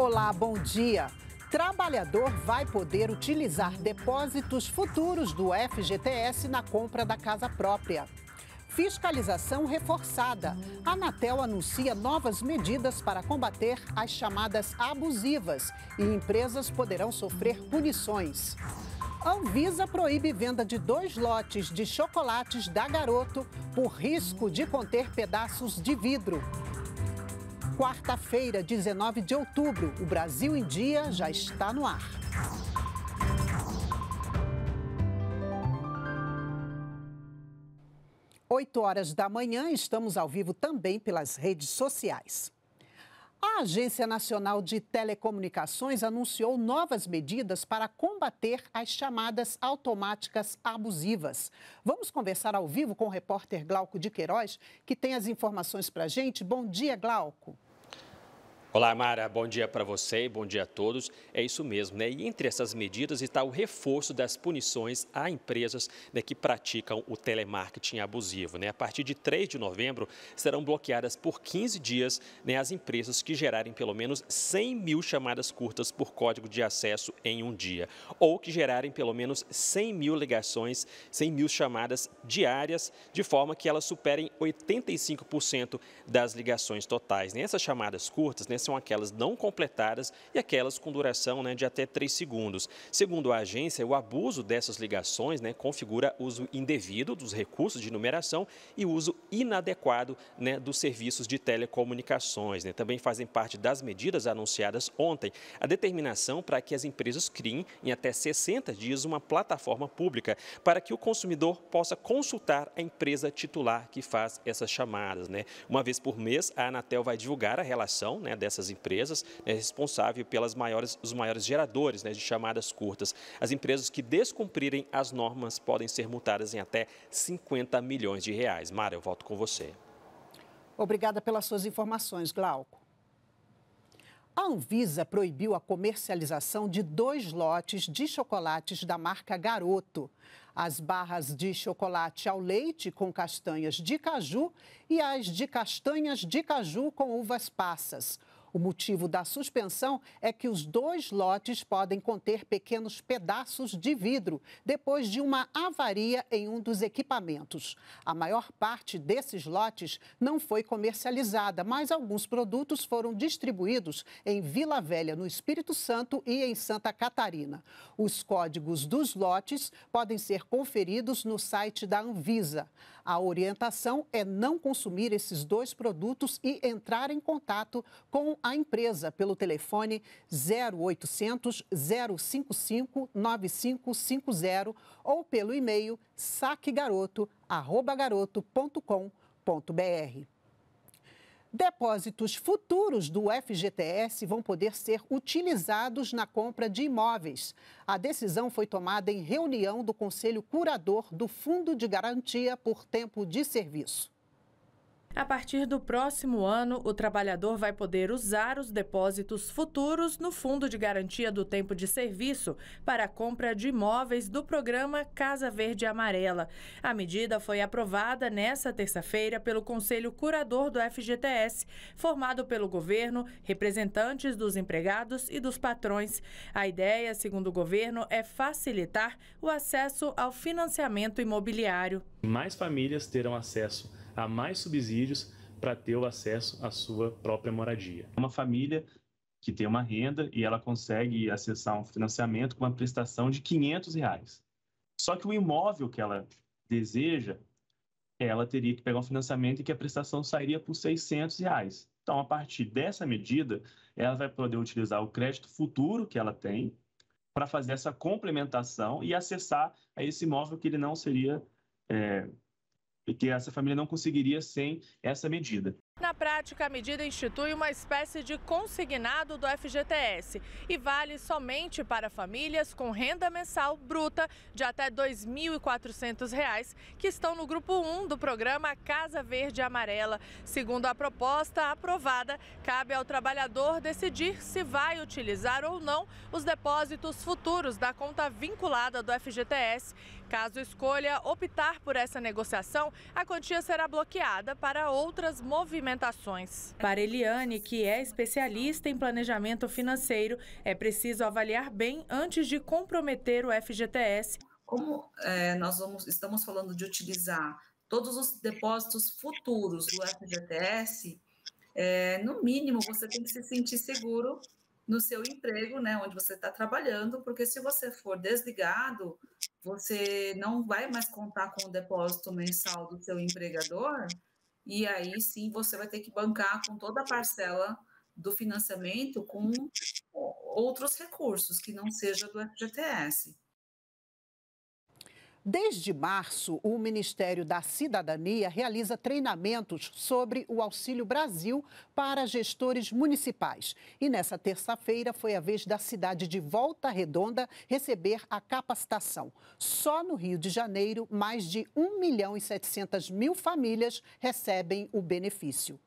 Olá, bom dia. Trabalhador vai poder utilizar depósitos futuros do FGTS na compra da casa própria. Fiscalização reforçada. A Anatel anuncia novas medidas para combater as chamadas abusivas e empresas poderão sofrer punições. Anvisa proíbe venda de dois lotes de chocolates da Garoto por risco de conter pedaços de vidro. Quarta-feira, 19 de outubro, o Brasil em Dia já está no ar. Oito horas da manhã, estamos ao vivo também pelas redes sociais. A Agência Nacional de Telecomunicações anunciou novas medidas para combater as chamadas automáticas abusivas. Vamos conversar ao vivo com o repórter Glauco de Queiroz, que tem as informações para a gente. Bom dia, Glauco. Olá, Mara. Bom dia para você e bom dia a todos. É isso mesmo, né? E entre essas medidas está o reforço das punições a empresas né, que praticam o telemarketing abusivo. Né? A partir de 3 de novembro, serão bloqueadas por 15 dias né, as empresas que gerarem pelo menos 100 mil chamadas curtas por código de acesso em um dia, ou que gerarem pelo menos 100 mil ligações, 100 mil chamadas diárias, de forma que elas superem 85% das ligações totais. Né? Essas chamadas curtas, né? são aquelas não completadas e aquelas com duração né, de até 3 segundos. Segundo a agência, o abuso dessas ligações né, configura uso indevido dos recursos de numeração e uso inadequado né, dos serviços de telecomunicações. Né. Também fazem parte das medidas anunciadas ontem a determinação para que as empresas criem em até 60 dias uma plataforma pública para que o consumidor possa consultar a empresa titular que faz essas chamadas. Né. Uma vez por mês, a Anatel vai divulgar a relação né, dessa dessas empresas, né, responsável pelas maiores, os maiores geradores né, de chamadas curtas. As empresas que descumprirem as normas podem ser multadas em até 50 milhões de reais. Mara, eu volto com você. Obrigada pelas suas informações, Glauco. A Anvisa proibiu a comercialização de dois lotes de chocolates da marca Garoto. As barras de chocolate ao leite com castanhas de caju e as de castanhas de caju com uvas passas. O motivo da suspensão é que os dois lotes podem conter pequenos pedaços de vidro depois de uma avaria em um dos equipamentos. A maior parte desses lotes não foi comercializada, mas alguns produtos foram distribuídos em Vila Velha, no Espírito Santo e em Santa Catarina. Os códigos dos lotes podem ser conferidos no site da Anvisa. A orientação é não consumir esses dois produtos e entrar em contato com a empresa pelo telefone 0800 055 9550 ou pelo e-mail saquegaroto.com.br. Depósitos futuros do FGTS vão poder ser utilizados na compra de imóveis. A decisão foi tomada em reunião do Conselho Curador do Fundo de Garantia por Tempo de Serviço. A partir do próximo ano, o trabalhador vai poder usar os depósitos futuros no Fundo de Garantia do Tempo de Serviço para a compra de imóveis do programa Casa Verde Amarela. A medida foi aprovada nesta terça-feira pelo Conselho Curador do FGTS, formado pelo governo, representantes dos empregados e dos patrões. A ideia, segundo o governo, é facilitar o acesso ao financiamento imobiliário. Mais famílias terão acesso a mais subsídios para ter o acesso à sua própria moradia. Uma família que tem uma renda e ela consegue acessar um financiamento com uma prestação de 500 reais. Só que o imóvel que ela deseja, ela teria que pegar um financiamento e que a prestação sairia por 600 reais. Então, a partir dessa medida, ela vai poder utilizar o crédito futuro que ela tem para fazer essa complementação e acessar a esse imóvel que ele não seria é, e que essa família não conseguiria sem essa medida. Na prática, a medida institui uma espécie de consignado do FGTS e vale somente para famílias com renda mensal bruta de até R$ 2.400 que estão no grupo 1 do programa Casa Verde Amarela. Segundo a proposta aprovada, cabe ao trabalhador decidir se vai utilizar ou não os depósitos futuros da conta vinculada do FGTS. Caso escolha optar por essa negociação, a quantia será bloqueada para outras movimentações para Eliane, que é especialista em planejamento financeiro, é preciso avaliar bem antes de comprometer o FGTS. Como é, nós vamos, estamos falando de utilizar todos os depósitos futuros do FGTS, é, no mínimo você tem que se sentir seguro no seu emprego, né, onde você está trabalhando, porque se você for desligado, você não vai mais contar com o depósito mensal do seu empregador e aí sim você vai ter que bancar com toda a parcela do financiamento com outros recursos que não seja do FGTS. Desde março, o Ministério da Cidadania realiza treinamentos sobre o Auxílio Brasil para gestores municipais. E nessa terça-feira foi a vez da cidade de Volta Redonda receber a capacitação. Só no Rio de Janeiro, mais de 1 milhão e 700 mil famílias recebem o benefício.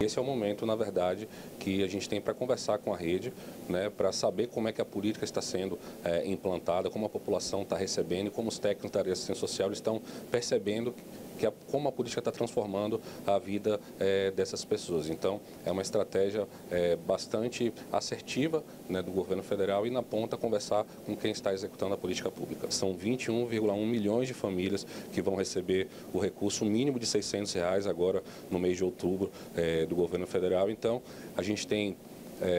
Esse é o momento, na verdade, que a gente tem para conversar com a rede, né, para saber como é que a política está sendo é, implantada, como a população está recebendo, como os técnicos da área de assistência social estão percebendo que a, como a política está transformando a vida é, dessas pessoas. Então, é uma estratégia é, bastante assertiva né, do governo federal e, na ponta, conversar com quem está executando a política pública. São 21,1 milhões de famílias que vão receber o recurso mínimo de R$ 600 reais agora no mês de outubro é, do governo federal. Então, a gente tem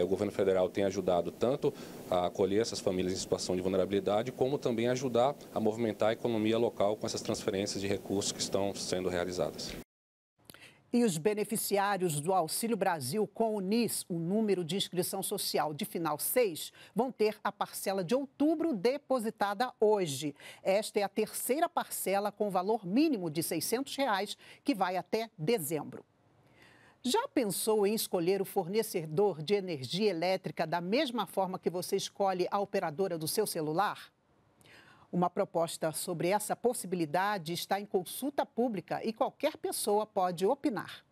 o governo federal tem ajudado tanto a acolher essas famílias em situação de vulnerabilidade, como também ajudar a movimentar a economia local com essas transferências de recursos que estão sendo realizadas. E os beneficiários do Auxílio Brasil com o NIS, o número de inscrição social de final 6, vão ter a parcela de outubro depositada hoje. Esta é a terceira parcela com valor mínimo de R$ 600, reais, que vai até dezembro. Já pensou em escolher o fornecedor de energia elétrica da mesma forma que você escolhe a operadora do seu celular? Uma proposta sobre essa possibilidade está em consulta pública e qualquer pessoa pode opinar.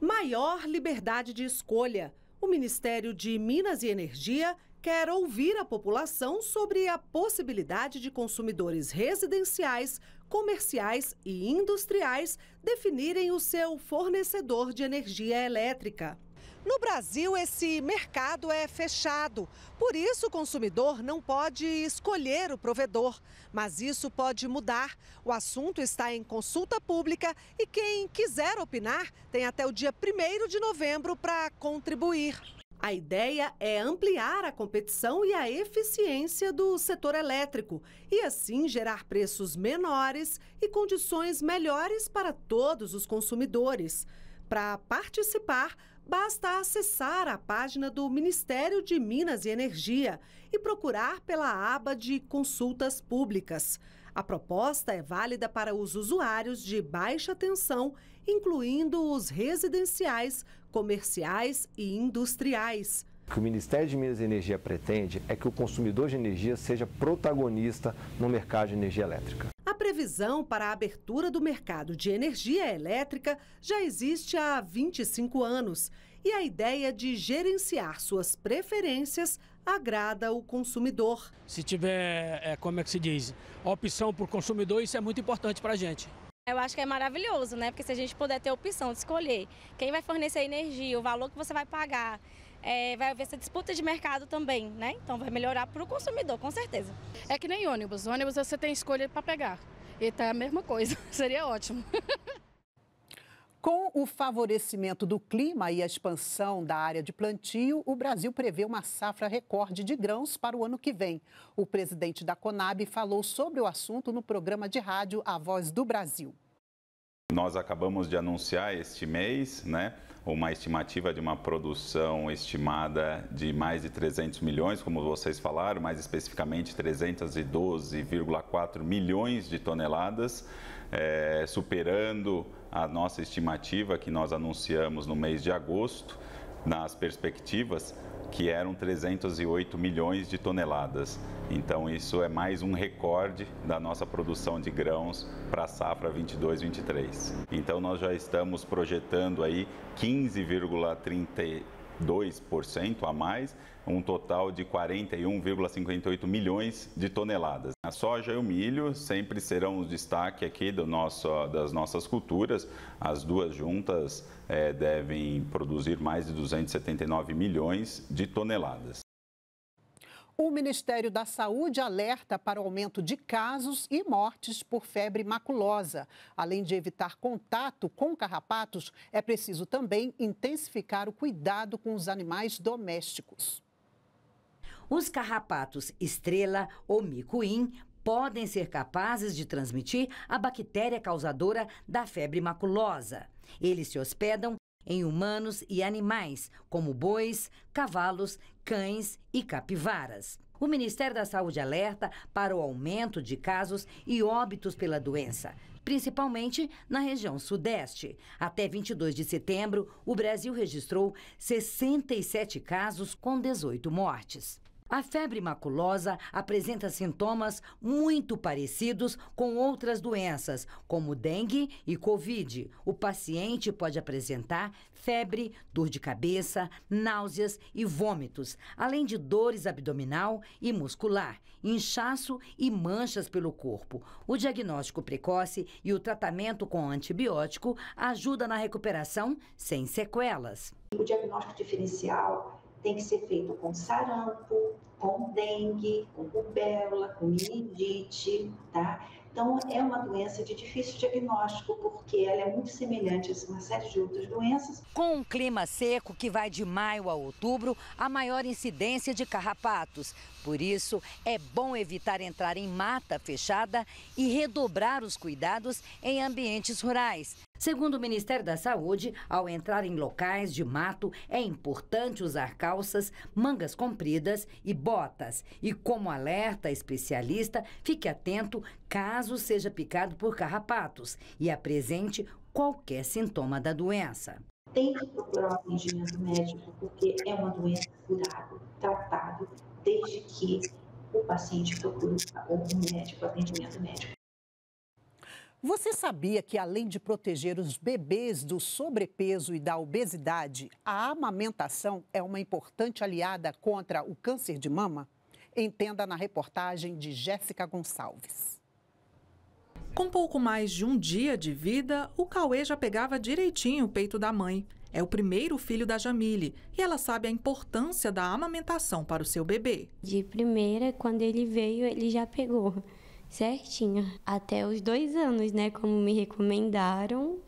Maior liberdade de escolha. O Ministério de Minas e Energia quer ouvir a população sobre a possibilidade de consumidores residenciais, comerciais e industriais definirem o seu fornecedor de energia elétrica. No Brasil, esse mercado é fechado, por isso o consumidor não pode escolher o provedor. Mas isso pode mudar. O assunto está em consulta pública e quem quiser opinar tem até o dia 1 de novembro para contribuir. A ideia é ampliar a competição e a eficiência do setor elétrico e, assim, gerar preços menores e condições melhores para todos os consumidores. Para participar, basta acessar a página do Ministério de Minas e Energia e procurar pela aba de Consultas Públicas. A proposta é válida para os usuários de baixa tensão, incluindo os residenciais, comerciais e industriais. O que o Ministério de Minas e Energia pretende é que o consumidor de energia seja protagonista no mercado de energia elétrica. A previsão para a abertura do mercado de energia elétrica já existe há 25 anos e a ideia de gerenciar suas preferências agrada o consumidor. Se tiver, é, como é que se diz, opção para o consumidor, isso é muito importante para a gente. Eu acho que é maravilhoso, né? Porque se a gente puder ter a opção de escolher quem vai fornecer a energia, o valor que você vai pagar, é, vai haver essa disputa de mercado também, né? Então vai melhorar para o consumidor, com certeza. É que nem ônibus. Ônibus você tem escolha para pegar. E tá a mesma coisa. Seria ótimo. Com o favorecimento do clima e a expansão da área de plantio, o Brasil prevê uma safra recorde de grãos para o ano que vem. O presidente da Conab falou sobre o assunto no programa de rádio A Voz do Brasil. Nós acabamos de anunciar este mês né, uma estimativa de uma produção estimada de mais de 300 milhões, como vocês falaram, mais especificamente 312,4 milhões de toneladas, é, superando a nossa estimativa que nós anunciamos no mês de agosto, nas perspectivas, que eram 308 milhões de toneladas. Então, isso é mais um recorde da nossa produção de grãos para a safra 22-23. Então, nós já estamos projetando aí 15,30 2% a mais, um total de 41,58 milhões de toneladas. A soja e o milho sempre serão o destaque aqui do nosso, das nossas culturas. As duas juntas é, devem produzir mais de 279 milhões de toneladas. O Ministério da Saúde alerta para o aumento de casos e mortes por febre maculosa. Além de evitar contato com carrapatos, é preciso também intensificar o cuidado com os animais domésticos. Os carrapatos estrela ou micuim podem ser capazes de transmitir a bactéria causadora da febre maculosa. Eles se hospedam em humanos e animais, como bois, cavalos, cães e capivaras. O Ministério da Saúde alerta para o aumento de casos e óbitos pela doença, principalmente na região sudeste. Até 22 de setembro, o Brasil registrou 67 casos com 18 mortes. A febre maculosa apresenta sintomas muito parecidos com outras doenças, como dengue e covid. O paciente pode apresentar febre, dor de cabeça, náuseas e vômitos, além de dores abdominal e muscular, inchaço e manchas pelo corpo. O diagnóstico precoce e o tratamento com antibiótico ajuda na recuperação sem sequelas. O diagnóstico diferencial tem que ser feito com sarampo, com dengue, com rubéola, com meningite, tá? Então, é uma doença de difícil diagnóstico, porque ela é muito semelhante a uma série de outras doenças. Com um clima seco que vai de maio a outubro, há maior incidência de carrapatos. Por isso, é bom evitar entrar em mata fechada e redobrar os cuidados em ambientes rurais. Segundo o Ministério da Saúde, ao entrar em locais de mato, é importante usar calças, mangas compridas e botas. E como alerta especialista, fique atento caso seja picado por carrapatos e apresente qualquer sintoma da doença. Tem que procurar um atendimento médico, porque é uma doença curada, tratada, desde que o paciente procure um médico, atendimento médico. Você sabia que, além de proteger os bebês do sobrepeso e da obesidade, a amamentação é uma importante aliada contra o câncer de mama? Entenda na reportagem de Jéssica Gonçalves. Com pouco mais de um dia de vida, o Cauê já pegava direitinho o peito da mãe. É o primeiro filho da Jamile e ela sabe a importância da amamentação para o seu bebê. De primeira, quando ele veio, ele já pegou certinho Até os dois anos, né? Como me recomendaram,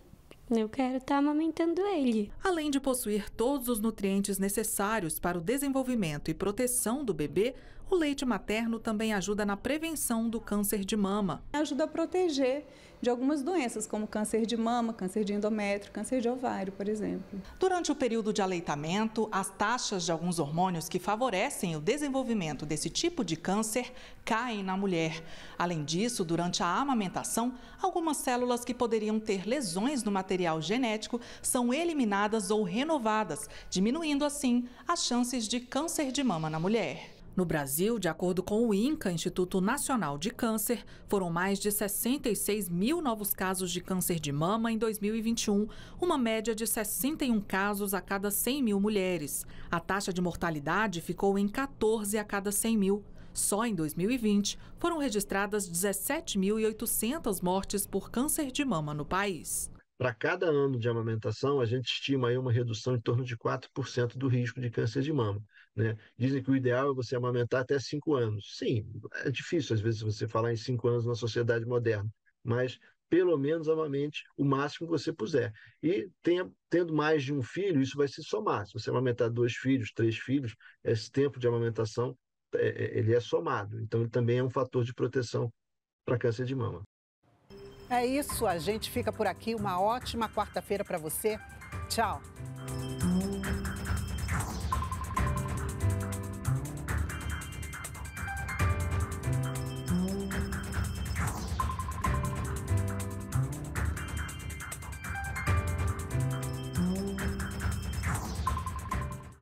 eu quero estar tá amamentando ele. Além de possuir todos os nutrientes necessários para o desenvolvimento e proteção do bebê, o leite materno também ajuda na prevenção do câncer de mama. Ajuda a proteger de algumas doenças, como câncer de mama, câncer de endométrio, câncer de ovário, por exemplo. Durante o período de aleitamento, as taxas de alguns hormônios que favorecem o desenvolvimento desse tipo de câncer caem na mulher. Além disso, durante a amamentação, algumas células que poderiam ter lesões no material genético são eliminadas ou renovadas, diminuindo assim as chances de câncer de mama na mulher. No Brasil, de acordo com o INCA, Instituto Nacional de Câncer, foram mais de 66 mil novos casos de câncer de mama em 2021, uma média de 61 casos a cada 100 mil mulheres. A taxa de mortalidade ficou em 14 a cada 100 mil. Só em 2020, foram registradas 17.800 mortes por câncer de mama no país. Para cada ano de amamentação, a gente estima aí uma redução em torno de 4% do risco de câncer de mama. Né? Dizem que o ideal é você amamentar até cinco anos. Sim, é difícil às vezes você falar em cinco anos na sociedade moderna, mas pelo menos amamente o máximo que você puser. E tenha, tendo mais de um filho, isso vai se somar. Se você amamentar dois filhos, três filhos, esse tempo de amamentação é, é, ele é somado. Então, ele também é um fator de proteção para câncer de mama. É isso, a gente fica por aqui. Uma ótima quarta-feira para você. Tchau.